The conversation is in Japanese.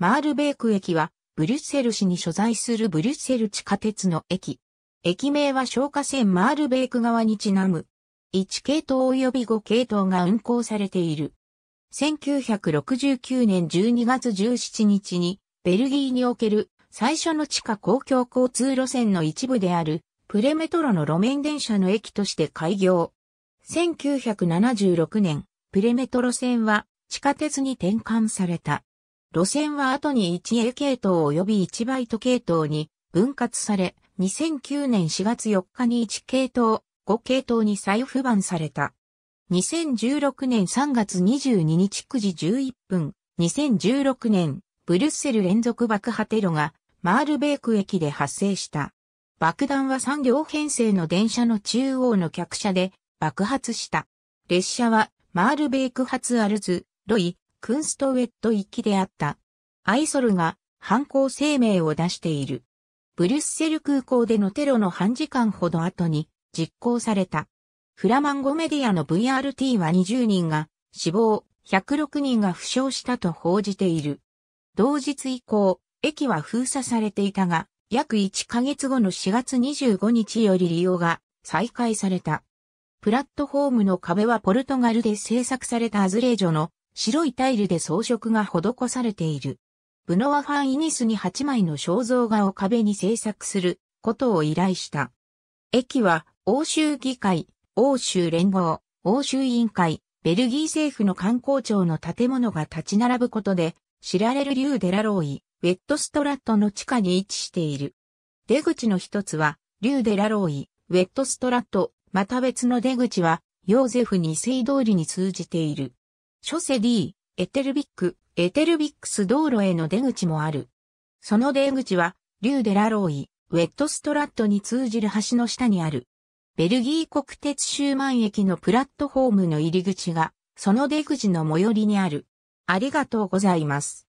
マールベーク駅は、ブリュッセル市に所在するブリュッセル地下鉄の駅。駅名は消火線マールベーク側にちなむ。1系統及び5系統が運行されている。1969年12月17日に、ベルギーにおける最初の地下公共交通路線の一部である、プレメトロの路面電車の駅として開業。1976年、プレメトロ線は地下鉄に転換された。路線は後に 1A 系統及び1バイト系統に分割され、2009年4月4日に1系統、5系統に再付番された。2016年3月22日9時11分、2016年、ブルッセル連続爆破テロが、マールベーク駅で発生した。爆弾は3両編成の電車の中央の客車で爆発した。列車は、マールベーク発アルズ、ロイ、クンストウェット一きであった。アイソルが犯行声明を出している。ブリュッセル空港でのテロの半時間ほど後に実行された。フラマンゴメディアの VRT は20人が死亡、106人が負傷したと報じている。同日以降、駅は封鎖されていたが、約1ヶ月後の4月25日より利用が再開された。プラットフォームの壁はポルトガルで制作されたアズレージョの白いタイルで装飾が施されている。ブノワ・ファン・イニスに8枚の肖像画を壁に制作することを依頼した。駅は欧州議会、欧州連合、欧州委員会、ベルギー政府の観光庁の建物が立ち並ぶことで知られるリュー・デラローイ、ウェットストラットの地下に位置している。出口の一つはリュー・デラローイ、ウェットストラット、また別の出口はヨーゼフ2世通りに通じている。諸セ D、エテルビック、エテルビックス道路への出口もある。その出口は、リューデラローイ、ウェットストラットに通じる橋の下にある。ベルギー国鉄シューマン駅のプラットホームの入り口が、その出口の最寄りにある。ありがとうございます。